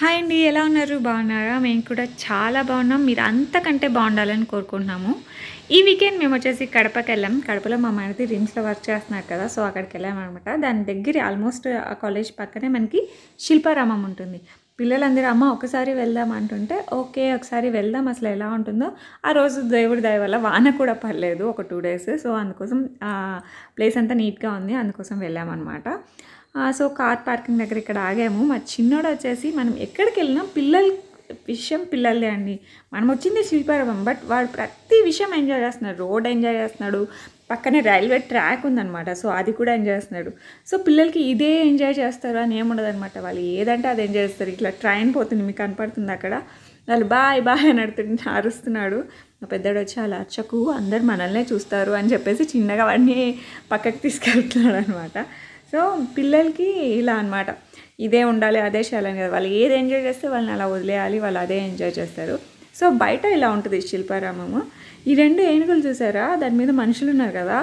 hi అండి ఎలా ఉన్నారు బాగున్నారా మేము కూడా చాలా బాగున్నాం మీరు అంతకంటే బాగుండాలని కోరుకుంటున్నాము ఈ వీకెండ్ మేము వచ్చేసి కడపకి వెళ్ళాం కడపలో మా మనది రిమ్స్లో వర్క్ చేస్తున్నారు కదా సో అక్కడికి వెళ్ళాం అనమాట దాని దగ్గర ఆల్మోస్ట్ ఆ కాలేజ్ పక్కనే మనకి శిల్పారామం ఉంటుంది పిల్లలందరూ అమ్మ ఒకసారి వెళ్దాం అంటుంటే ఓకే ఒకసారి వెళ్దాం అసలు ఎలా ఉంటుందో ఆ రోజు దేవుడి దయ వల్ల వాన కూడా పర్లేదు ఒక టూ డేస్ సో అందుకోసం ప్లేస్ అంతా నీట్గా ఉంది అందుకోసం వెళ్ళామన్నమాట సో కార్ పార్కింగ్ దగ్గర ఇక్కడ ఆగాము మా చిన్నోడు వచ్చేసి మనం ఎక్కడికి వెళ్ళినా పిల్లలు విషయం పిల్లలే అండి మనం వచ్చింది శిల్పారామం బట్ వాడు ప్రతి విషయం ఎంజాయ్ చేస్తున్నాడు రోడ్ ఎంజాయ్ చేస్తున్నాడు పక్కనే రైల్వే ట్రాక్ ఉందనమాట సో అది కూడా ఎంజాయ్ చేస్తున్నాడు సో పిల్లలకి ఇదే ఎంజాయ్ చేస్తారు అని ఏముండదనమాట వాళ్ళు ఏదంటే అది ఎంజాయ్ చేస్తారు ఇట్లా ట్రైన్ పోతుంది మీకు కనపడుతుంది అక్కడ వాళ్ళు బాయ్ బాయ్ అని అడుతుంటే అరుస్తున్నాడు మా పెద్దడు వచ్చి అలా అచ్చకు అందరు మనల్నే చూస్తారు అని చెప్పేసి చిన్నగా వాడిని పక్కకు తీసుకెళ్తున్నాడు అనమాట సో పిల్లలకి ఇలా అనమాట ఇదే ఉండాలి అదే చేయాలని కదా వాళ్ళు ఏది ఎంజాయ్ చేస్తే వాళ్ళని అలా వదిలేయాలి వాళ్ళు అదే ఎంజాయ్ చేస్తారు సో బయట ఇలా ఉంటుంది శిల్పారామము ఈ రెండు ఏనుగులు చూసారా దాని మీద మనుషులు ఉన్నారు కదా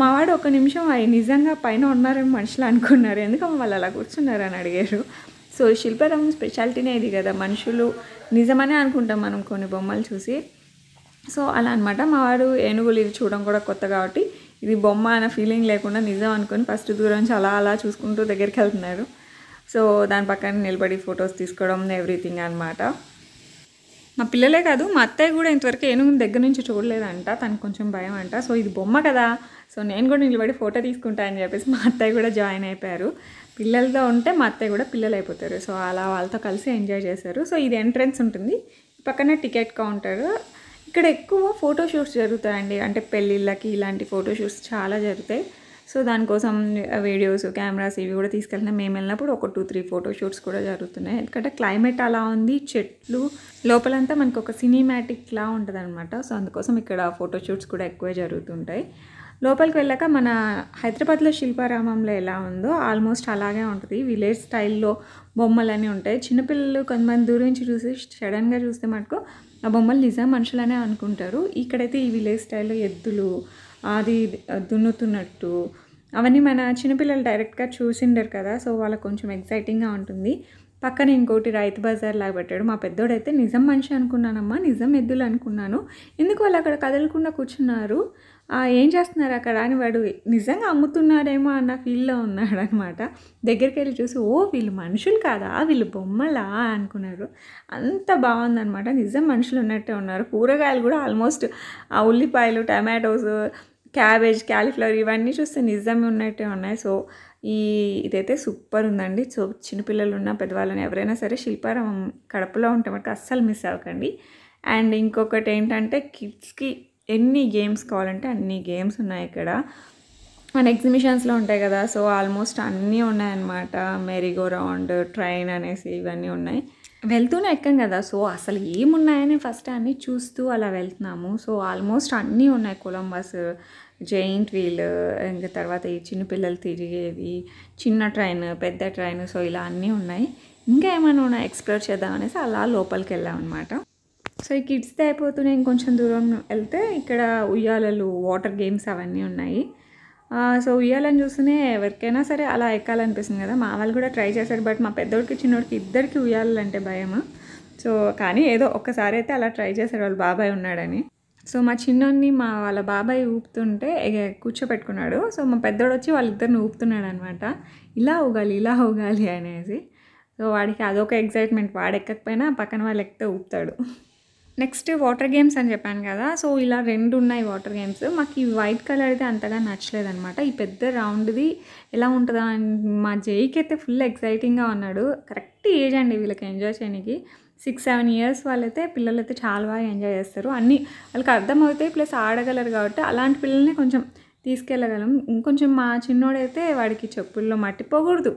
మావాడు ఒక నిమిషం అవి నిజంగా పైన ఉన్నారని మనుషులు అనుకున్నారు ఎందుకమ్మ వాళ్ళు అలా కూర్చున్నారని అడిగారు సో శిల్పారామం స్పెషాలిటీనే ఇది కదా మనుషులు నిజమనే అనుకుంటాం మనం కొన్ని బొమ్మలు చూసి సో అలా అనమాట మావాడు ఏనుగులు ఇది చూడడం కూడా కొత్త కాబట్టి ఇది బొమ్మ అనే ఫీలింగ్ లేకుండా నిజం అనుకుని ఫస్ట్ దూరం నుంచి అలా అలా చూసుకుంటూ దగ్గరికి వెళ్తున్నారు సో దాని పక్కన నిలబడి ఫొటోస్ తీసుకోవడం ఎవ్రీథింగ్ అనమాట మా పిల్లలే కాదు మా అత్తయ్య కూడా ఇంతవరకు ఏనుగు దగ్గర నుంచి చూడలేదంట తనకు కొంచెం భయం అంట సో ఇది బొమ్మ కదా సో నేను కూడా నిలబడి ఫోటో తీసుకుంటా అని చెప్పేసి మా అత్తయ్య కూడా జాయిన్ అయిపోయారు పిల్లలతో ఉంటే మా అత్తయ్య కూడా పిల్లలు అయిపోతారు సో అలా వాళ్ళతో కలిసి ఎంజాయ్ చేశారు సో ఇది ఎంట్రన్స్ ఉంటుంది పక్కన టికెట్ కౌంటర్ ఇక్కడ ఎక్కువ ఫోటోషూట్స్ జరుగుతాయండి అంటే పెళ్ళిళ్ళకి ఇలాంటి ఫోటోషూట్స్ చాలా జరుగుతాయి సో దానికోసం వీడియోస్ కెమెరాస్ ఇవి కూడా తీసుకెళ్తున్నాయి మేము వెళ్ళినప్పుడు ఒక టూ త్రీ ఫోటో షూట్స్ కూడా జరుగుతున్నాయి ఎందుకంటే క్లైమేట్ అలా ఉంది చెట్లు లోపలంతా మనకు ఒక సినిమాటిక్లా ఉంటుంది అనమాట సో అందుకోసం ఇక్కడ ఫోటోషూట్స్ కూడా ఎక్కువే జరుగుతుంటాయి లోపలికి వెళ్ళాక మన హైదరాబాద్లో శిల్పారామంలో ఎలా ఉందో ఆల్మోస్ట్ అలాగే ఉంటుంది విలేజ్ స్టైల్లో బొమ్మలన్నీ ఉంటాయి చిన్నపిల్లలు కొంతమంది దూరం నుంచి చూసి సడన్గా చూస్తే మటుకు ఆ బొమ్మలు నిజం మనుషులనే అనుకుంటారు ఇక్కడైతే ఈ విలేజ్ స్టైల్లో ఎద్దులు అది దున్నుతున్నట్టు అవన్నీ మన చిన్నపిల్లలు డైరెక్ట్గా చూసిండరు కదా సో వాళ్ళకు కొంచెం ఎక్సైటింగ్గా ఉంటుంది పక్కన ఇంకోటి రైతు బజార్ లాగా పెట్టాడు మా పెద్దోడైతే నిజం మనిషి అనుకున్నానమ్మా నిజం ఎద్దులు అనుకున్నాను ఎందుకు వాళ్ళు అక్కడ కదలకుండా కూర్చున్నారు ఏం చేస్తున్నారు అక్కడ అని వాడు నిజంగా అమ్ముతున్నారేమో అన్న ఫీల్లో ఉన్నాడు అనమాట దగ్గరికి వెళ్ళి చూసి ఓ వీళ్ళు మనుషులు కాదా వీళ్ళు బొమ్మలా అనుకున్నారు అంత బాగుందనమాట నిజం మనుషులు ఉన్నట్టే ఉన్నారు కూరగాయలు కూడా ఆల్మోస్ట్ ఆ ఉల్లిపాయలు టమాటోస్ క్యాబేజ్ క్యాలీఫ్లవర్ ఇవన్నీ చూస్తే నిజమే ఉన్నట్టే ఉన్నాయి సో ఈ ఇదైతే సూపర్ ఉందండి సో చిన్నపిల్లలు ఉన్న పెద్దవాళ్ళని ఎవరైనా సరే శిల్పారామం కడపలో ఉంటే మనకు అస్సలు మిస్ అవ్వకండి అండ్ ఇంకొకటి ఏంటంటే కిడ్స్కి ఎన్ని గేమ్స్ కావాలంటే అన్ని గేమ్స్ ఉన్నాయి ఇక్కడ అండ్ ఎగ్జిబిషన్స్లో ఉంటాయి కదా సో ఆల్మోస్ట్ అన్నీ ఉన్నాయన్నమాట మెరిగో రౌండ్ ట్రైన్ అనేసి ఇవన్నీ ఉన్నాయి వెళ్తూనే ఎక్కాం కదా సో అసలు ఏమున్నాయని ఫస్ట్ అన్నీ చూస్తూ అలా వెళ్తున్నాము సో ఆల్మోస్ట్ అన్నీ ఉన్నాయి కొలంబస్ జైంట్ వీల్ ఇంకా తర్వాత ఈ చిన్నపిల్లలు తిరిగేవి చిన్న ట్రైన్ పెద్ద ట్రైన్ సో ఇలా అన్నీ ఉన్నాయి ఇంకా ఏమైనా ఉన్నాయి ఎక్స్ప్లోర్ చేద్దామనేసి అలా లోపలికి వెళ్ళాం అనమాట సో ఈ కిడ్స్ అయిపోతూనే ఇంకొంచెం దూరం వెళ్తే ఇక్కడ ఉయ్యాలలు వాటర్ గేమ్స్ అవన్నీ ఉన్నాయి సో ఉయ్యాలని చూస్తేనే ఎవరికైనా సరే అలా ఎక్కాలనిపిస్తుంది కదా మా వాళ్ళు కూడా ట్రై చేశారు బట్ మా పెద్దోడికి చిన్నోడికి ఇద్దరికి ఉయ్యాలంటే భయము సో కానీ ఏదో ఒక్కసారి అయితే అలా ట్రై చేశారు వాళ్ళు బాబాయ్ ఉన్నాడని సో మా చిన్నోడిని మా వాళ్ళ బాబాయ్ ఊపుతుంటే కూర్చోపెట్టుకున్నాడు సో మా పెద్దోడు వచ్చి వాళ్ళిద్దరిని ఊపుతున్నాడు అనమాట ఇలా ఊగాలి ఇలా ఊగాలి అనేసి సో వాడికి అదొక ఎగ్జైట్మెంట్ వాడు ఎక్కకపోయినా పక్కన వాళ్ళు ఎక్కితే ఊపుతాడు నెక్స్ట్ వాటర్ గేమ్స్ అని చెప్పాను కదా సో ఇలా రెండు ఉన్నాయి వాటర్ గేమ్స్ మాకు ఈ వైట్ అయితే అంతగా నచ్చలేదనమాట ఈ పెద్ద రౌండ్ది ఎలా ఉంటుందా మా జైకి అయితే ఫుల్ ఎక్సైటింగ్గా ఉన్నాడు కరెక్ట్ ఏజ్ అండి వీళ్ళకి ఎంజాయ్ చేయడానికి సిక్స్ సెవెన్ ఇయర్స్ వాళ్ళైతే పిల్లలైతే చాలా బాగా ఎంజాయ్ చేస్తారు అన్నీ వాళ్ళకి అర్థమవుతాయి ప్లస్ ఆడగలరు కాబట్టి అలాంటి పిల్లల్ని కొంచెం తీసుకెళ్ళగలం ఇంకొంచెం మా చిన్నోడైతే వాడికి చెప్పుల్లో మట్టిపోకూడదు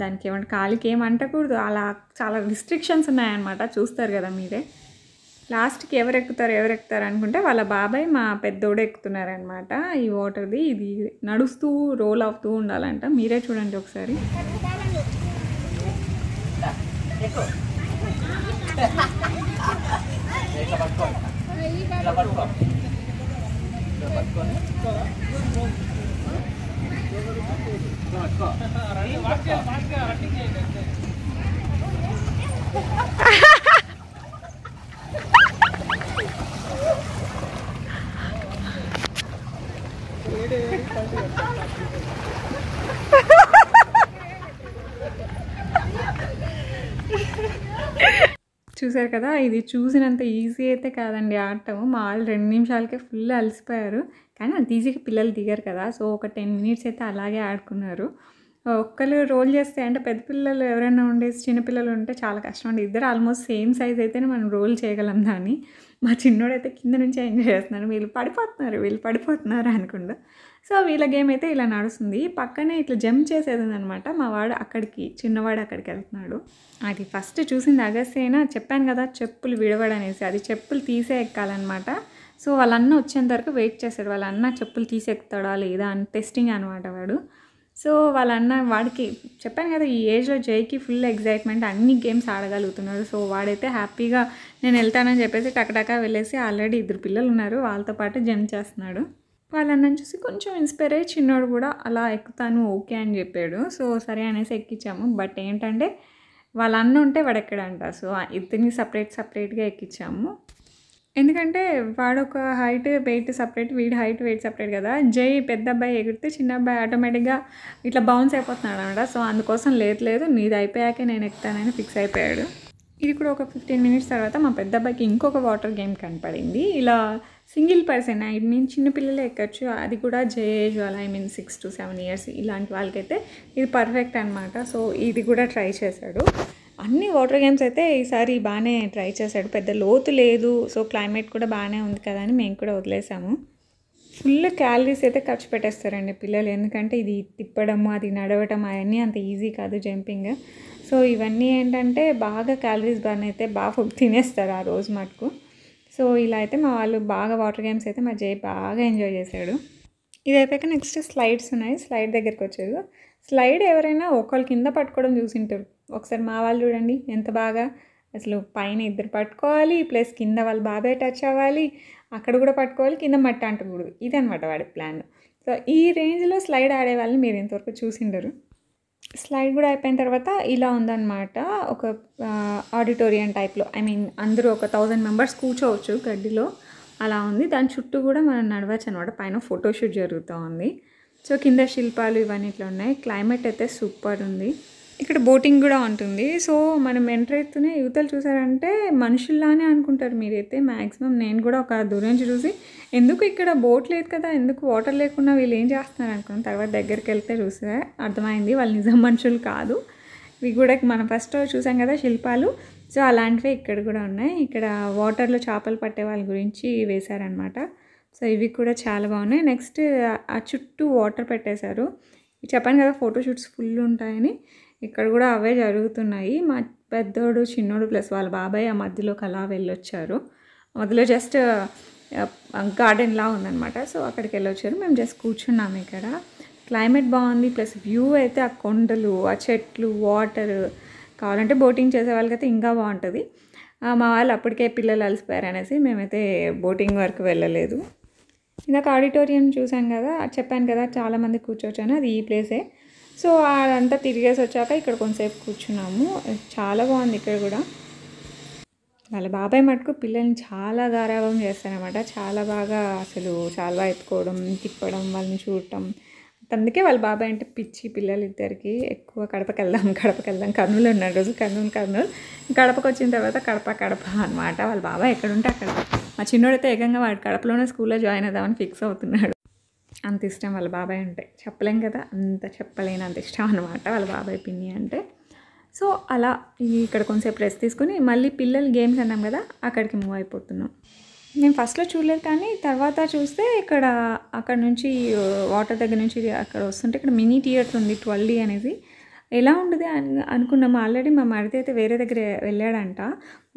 దానికి ఏమంటే కాలికి ఏం అంటకూడదు అలా చాలా రిస్ట్రిక్షన్స్ ఉన్నాయన్నమాట చూస్తారు కదా మీరే లాస్ట్కి ఎవరు ఎక్కుతారు ఎవరు ఎక్కుతారు అనుకుంటే వాళ్ళ బాబాయ్ మా పెద్దోడు ఎక్కుతున్నారనమాట ఈ వాటర్ది ఇది నడుస్తూ రోల్ అవుతూ ఉండాలంట మీరే చూడండి ఒకసారి చూశారు కదా ఇది చూసినంత ఈజీ అయితే కాదండి ఆడటం మా వాళ్ళు రెండు నిమిషాలకే ఫుల్ అలసిపోయారు కానీ అంత ఈజీగా పిల్లలు దిగారు కదా సో ఒక టెన్ మినిట్స్ అయితే అలాగే ఆడుకున్నారు ఒక్కరు రోల్ చేస్తే అంటే పెద్ద పిల్లలు ఎవరైనా ఉండేసి చిన్నపిల్లలు ఉంటే చాలా కష్టం అండి ఇద్దరు ఆల్మోస్ట్ సేమ్ సైజ్ అయితేనే మనం రోల్ చేయగలం దాన్ని మా చిన్నోడైతే కింద నుంచి ఎంజాయ్ చేస్తున్నారు వీళ్ళు పడిపోతున్నారు వీళ్ళు పడిపోతున్నారు అనుకుంటా సో వీళ్ళ గేమ్ అయితే ఇలా నడుస్తుంది పక్కనే ఇట్లా జంప్ చేసేది అనమాట మా వాడు అక్కడికి చిన్నవాడు అక్కడికి వెళ్తున్నాడు అది ఫస్ట్ చూసింది అగస్సేనా చెప్పాను కదా చెప్పులు విడవడనేసి అది చెప్పులు తీసే ఎక్కాలన్నమాట సో వాళ్ళ అన్న వచ్చేంత వరకు వెయిట్ చేశాడు వాళ్ళ అన్న చెప్పులు ఎక్కుతాడా లేదా అని టెస్టింగ్ అనమాట వాడు సో వాళ్ళ అన్న వాడికి చెప్పాను కదా ఈ ఏజ్లో జైకి ఫుల్ ఎగ్జైట్మెంట్ అన్ని గేమ్స్ ఆడగలుగుతున్నాడు సో వాడైతే హ్యాపీగా నేను వెళ్తానని చెప్పేసి టకటకా వెళ్ళేసి ఆల్రెడీ ఇద్దరు పిల్లలు ఉన్నారు వాళ్ళతో పాటు జంప్ చేస్తున్నాడు వాళ్ళని చూసి కొంచెం ఇన్స్పైర్ అయ్యి చిన్నోడు కూడా అలా ఎక్కుతాను ఓకే అని చెప్పాడు సో సరే అనేసి ఎక్కించాము బట్ ఏంటంటే వాళ్ళ అన్న ఉంటే వాడు ఎక్కడంట సో ఇద్దరిని సపరేట్ సపరేట్గా ఎక్కించాము ఎందుకంటే వాడు ఒక హైట్ వెయిట్ సపరేట్ వీడి హైట్ వెయిట్ సపరేట్ కదా జై పెద్ద అబ్బాయి ఎగిరితే చిన్న అబ్బాయి ఆటోమేటిక్గా ఇట్లా బౌన్స్ అయిపోతున్నాడు అనమాట సో అందుకోసం లేదు లేదు నీది అయిపోయాకే నేను ఎక్కుతానని ఫిక్స్ అయిపోయాడు ఇది కూడా ఒక ఫిఫ్టీన్ మినిట్స్ తర్వాత మా పెద్ద అబ్బాయికి ఇంకొక వాటర్ గేమ్ కనపడింది ఇలా సింగిల్ పర్సన్ ఐ మీన్ చిన్నపిల్లలే ఎక్కచ్చు అది కూడా జేజ్ వాళ్ళ I mean six to seven years ఇలాంటి వాళ్ళకైతే ఇది పర్ఫెక్ట్ అనమాట సో ఇది కూడా ట్రై చేశాడు అన్ని వాటర్ గేమ్స్ అయితే ఈసారి బాగానే ట్రై చేశాడు పెద్ద లోతు లేదు సో క్లైమేట్ కూడా బాగానే ఉంది కదా అని మేము కూడా వదిలేసాము ఫుల్ క్యాలరీస్ అయితే ఖర్చు పెట్టేస్తారండి పిల్లలు ఎందుకంటే ఇది తిప్పడము అది నడవటం అవన్నీ అంత ఈజీ కాదు జంపింగ్ సో ఇవన్నీ ఏంటంటే బాగా క్యాలరీస్ బర్న్ అయితే బాగా ఫుడ్ తినేస్తారు ఆ రోజు మటుకు సో ఇలా అయితే మా వాళ్ళు బాగా వాటర్ గేమ్స్ అయితే మా జై బాగా ఎంజాయ్ చేశాడు ఇది అయిపోయాక నెక్స్ట్ స్లైడ్స్ ఉన్నాయి స్లైడ్ దగ్గరికి వచ్చేది స్లైడ్ ఎవరైనా ఒకళ్ళు కింద పట్టుకోవడం చూసింటారు ఒకసారి మా వాళ్ళు చూడండి ఎంత బాగా అసలు పైన ఇద్దరు పట్టుకోవాలి ప్లస్ కింద వాళ్ళు బాగా టచ్ అవ్వాలి అక్కడ కూడా పట్టుకోవాలి కింద మట్ట అంటకూడదు ఇదనమాట వాడి ప్లాన్ సో ఈ రేంజ్లో స్లైడ్ ఆడే వాళ్ళని మీరు ఇంతవరకు చూసిండరు స్లైడ్ కూడా అయిపోయిన తర్వాత ఇలా ఉందన్నమాట ఒక ఆడిటోరియం టైప్లో ఐ మీన్ అందరూ ఒక థౌజండ్ మెంబర్స్ కూర్చోవచ్చు గడ్డిలో అలా ఉంది దాని చుట్టూ కూడా మనం నడవచ్చు అనమాట పైన ఫోటోషూట్ జరుగుతూ ఉంది సో కింద శిల్పాలు ఇవన్నీ ఇట్లా ఉన్నాయి క్లైమేట్ అయితే సూపర్ ఉంది ఇక్కడ బోటింగ్ కూడా ఉంటుంది సో మనం ఎంటర్ అవుతూనే యువతలు చూసారంటే మనుషుల్లానే అనుకుంటారు మీరైతే మ్యాక్సిమం నేను కూడా ఒక దూరం చూసి ఎందుకు ఇక్కడ బోట్ లేదు కదా ఎందుకు వాటర్ లేకుండా వీళ్ళు ఏం చేస్తున్నారు అనుకున్నాను తర్వాత దగ్గరికి వెళ్తే చూస్తే అర్థమైంది వాళ్ళు నిజం మనుషులు కాదు ఇవి కూడా మనం ఫస్ట్ చూసాం కదా శిల్పాలు సో అలాంటివే ఇక్కడ కూడా ఉన్నాయి ఇక్కడ వాటర్లో చేపలు పట్టే వాళ్ళ గురించి వేశారనమాట సో ఇవి కూడా చాలా బాగున్నాయి నెక్స్ట్ ఆ చుట్టూ వాటర్ పెట్టేశారు చెప్పాను కదా ఫోటోషూట్స్ ఫుల్ ఉంటాయని ఇక్కడ కూడా అవే జరుగుతున్నాయి మా పెద్దోడు చిన్నోడు ప్లస్ వాళ్ళ బాబాయ్ ఆ మధ్యలోకి అలా వెళ్ళొచ్చారు మధ్యలో జస్ట్ గార్డెన్లా ఉందనమాట సో అక్కడికి వెళ్ళొచ్చారు మేము జస్ట్ కూర్చున్నాము ఇక్కడ క్లైమేట్ బాగుంది ప్లస్ వ్యూ అయితే ఆ కొండలు ఆ చెట్లు వాటర్ కావాలంటే బోటింగ్ చేసే వాళ్ళకైతే ఇంకా బాగుంటుంది మా వాళ్ళు అప్పటికే పిల్లలు అలసిపోయారు అనేసి మేమైతే బోటింగ్ వరకు వెళ్ళలేదు ఇందాక ఆడిటోరియం చూసాం కదా చెప్పాను కదా చాలామంది కూర్చోవచ్చాను అది ఈ ప్లేసే సో అదంతా తిరిగేసి వచ్చాక ఇక్కడ కొంతసేపు కూర్చున్నాము చాలా బాగుంది ఇక్కడ కూడా వాళ్ళ బాబాయ్ మటుకు పిల్లల్ని చాలా గారాభం చేస్తారనమాట చాలా బాగా అసలు చాలా ఎత్తుకోవడం తిప్పడం వాళ్ళని చూడటం అందుకే వాళ్ళ బాబాయ్ అంటే పిచ్చి పిల్లలు ఇద్దరికి ఎక్కువ కడపకి వెళ్దాం కడపకి వెళ్దాం కర్నూలు ఉన్నాడు రోజు కర్నూలు కర్నూలు కడపకు వచ్చిన తర్వాత కడప కడప అనమాట వాళ్ళ బాబాయ్ ఎక్కడుంటే అక్కడ మా చిన్నోడైతే ఏకంగా వాడు కడపలోనే స్కూల్లో జాయిన్ అవుదామని ఫిక్స్ అవుతున్నాడు అంత ఇష్టం వాళ్ళ బాబాయ్ అంటే చెప్పలేం కదా అంత చెప్పలేని అంత ఇష్టం అనమాట వాళ్ళ బాబాయ్ పిన్ని అంటే సో అలా ఇక్కడ కొంచెంసేపు రెస్ట్ తీసుకుని మళ్ళీ పిల్లలు గేమ్స్ అన్నాం కదా అక్కడికి మూవ్ అయిపోతున్నాం నేను ఫస్ట్లో చూడలేదు కానీ తర్వాత చూస్తే ఇక్కడ అక్కడ నుంచి వాటర్ దగ్గర నుంచి అక్కడ వస్తుంటే ఇక్కడ మినీ థియేటర్ ఉంది ట్వెల్వ్ డీ అనేది ఎలా ఉంటుంది అని అనుకున్నాము ఆల్రెడీ మా మరిది అయితే వేరే దగ్గర వెళ్ళాడంట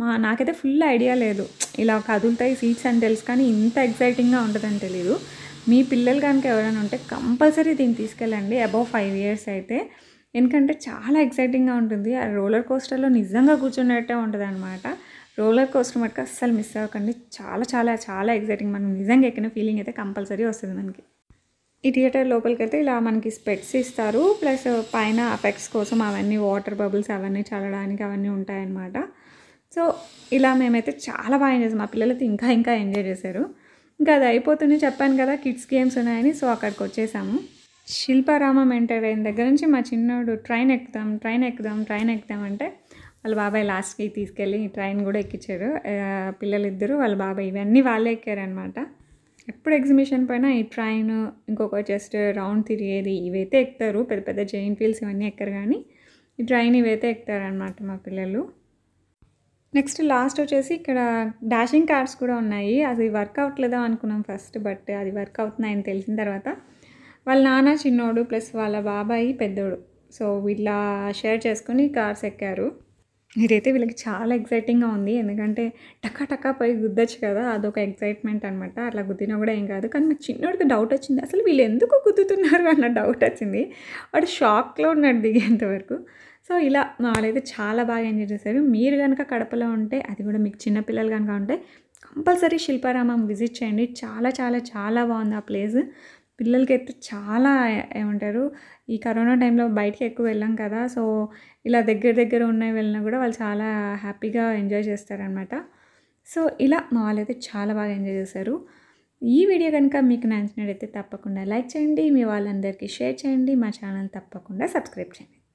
మా నాకైతే ఫుల్ ఐడియా లేదు ఇలా కదులుతాయి సీట్స్ అని తెలుసు కానీ ఇంత ఎగ్జైటింగ్గా ఉండదని తెలియదు మీ పిల్లలు కనుక ఎవరైనా ఉంటే కంపల్సరీ దీన్ని తీసుకెళ్ళండి అబౌవ్ ఫైవ్ ఇయర్స్ అయితే ఎందుకంటే చాలా ఎక్సైటింగ్గా ఉంటుంది ఆ రోలర్ కోస్టర్లో నిజంగా కూర్చున్నట్టే ఉంటుంది అనమాట రోలర్ కోస్టర్ మటుకు అస్సలు మిస్ అవ్వకండి చాలా చాలా చాలా ఎక్సైటింగ్ మనం నిజంగా ఎక్కిన ఫీలింగ్ అయితే కంపల్సరీ వస్తుంది మనకి ఈ థియేటర్ లోపలికి అయితే ఇలా మనకి స్పెట్స్ ఇస్తారు ప్లస్ పైన అఫెక్ట్స్ కోసం అవన్నీ వాటర్ బబుల్స్ అవన్నీ చల్లడానికి అవన్నీ ఉంటాయన్నమాట సో ఇలా మేమైతే చాలా బాగా ఎంజాయ్ చేసాం మా పిల్లలైతే ఇంకా ఇంకా ఎంజాయ్ చేశారు ఇంకా అది అయిపోతుండే చెప్పాను కదా కిడ్స్ గేమ్స్ ఉన్నాయని సో అక్కడికి వచ్చేసాము శిల్పారామం ఎంటర్ అయిన దగ్గర నుంచి మా చిన్నోడు ట్రైన్ ఎక్కుదాం ట్రైన్ ఎక్కుదాం ట్రైన్ ఎక్కుదాం అంటే వాళ్ళ బాబాయ్ లాస్ట్కి తీసుకెళ్ళి ట్రైన్ కూడా ఎక్కించారు ఇద్దరు వాళ్ళ బాబాయ్ ఇవన్నీ వాళ్ళే ఎక్కారనమాట ఎప్పుడు ఎగ్జిబిషన్ పైన ఈ ట్రైన్ ఇంకొక జస్ట్ రౌండ్ తిరిగేది ఇవైతే ఎక్కుతారు పెద్ద పెద్ద జైన్ ఫీల్స్ ఇవన్నీ ఎక్కరు కానీ ఈ ట్రైన్ ఇవైతే ఎక్కుతారనమాట మా పిల్లలు నెక్స్ట్ లాస్ట్ వచ్చేసి ఇక్కడ డాషింగ్ కార్డ్స్ కూడా ఉన్నాయి అది వర్క్ లేదా అనుకున్నాం ఫస్ట్ బట్ అది వర్క్ అవుతున్నాయని తెలిసిన తర్వాత వాళ్ళ నాన్న చిన్నోడు ప్లస్ వాళ్ళ బాబాయి పెద్దోడు సో వీళ్ళ షేర్ చేసుకుని కార్స్ ఎక్కారు ఇదైతే వీళ్ళకి చాలా ఎక్సైటింగ్గా ఉంది ఎందుకంటే టకా టకా పోయి గుద్దచ్చు కదా అదొక ఎక్సైట్మెంట్ అనమాట అట్లా గుద్దినా కూడా ఏం కాదు కానీ నాకు చిన్నోడికి డౌట్ వచ్చింది అసలు వీళ్ళు ఎందుకు గుద్దుతున్నారు అన్న డౌట్ వచ్చింది వాడు షాక్లో ఉన్నాడు దిగేంతవరకు సో ఇలా వాళ్ళైతే చాలా బాగా ఎంజాయ్ చేశారు మీరు కనుక కడపలో ఉంటే అది కూడా మీకు చిన్నపిల్లలు కనుక ఉంటే కంపల్సరీ శిల్పారామం విజిట్ చేయండి చాలా చాలా చాలా బాగుంది ఆ ప్లేస్ పిల్లలకి అయితే చాలా ఏమంటారు ఈ కరోనా టైంలో బయటికి ఎక్కువ వెళ్ళాం కదా సో ఇలా దగ్గర దగ్గర ఉన్నాయి వెళ్ళినా కూడా వాళ్ళు చాలా హ్యాపీగా ఎంజాయ్ చేస్తారనమాట సో ఇలా మా వాళ్ళు అయితే చాలా బాగా ఎంజాయ్ చేశారు ఈ వీడియో కనుక మీకు నచ్చినట్టయితే తప్పకుండా లైక్ చేయండి మీ వాళ్ళందరికీ షేర్ చేయండి మా ఛానల్ తప్పకుండా సబ్స్క్రైబ్ చేయండి